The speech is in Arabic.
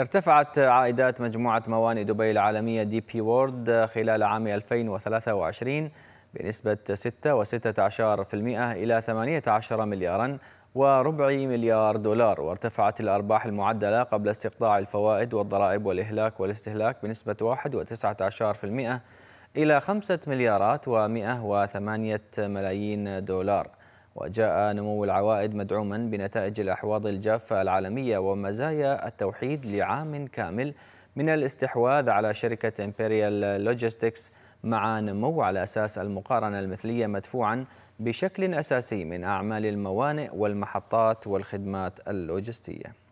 ارتفعت عائدات مجموعة موانئ دبي العالمية دي بي وورد خلال عام 2023 بنسبة 6.16% إلى 18 ملياراً وربع مليار دولار وارتفعت الأرباح المعدلة قبل استقطاع الفوائد والضرائب والإهلاك والاستهلاك بنسبة 1.19% إلى 5 مليارات و108 ملايين دولار وجاء نمو العوائد مدعوما بنتائج الأحواض الجافة العالمية ومزايا التوحيد لعام كامل من الاستحواذ على شركة امبريال لوجيستكس مع نمو على أساس المقارنة المثلية مدفوعا بشكل أساسي من أعمال الموانئ والمحطات والخدمات اللوجستية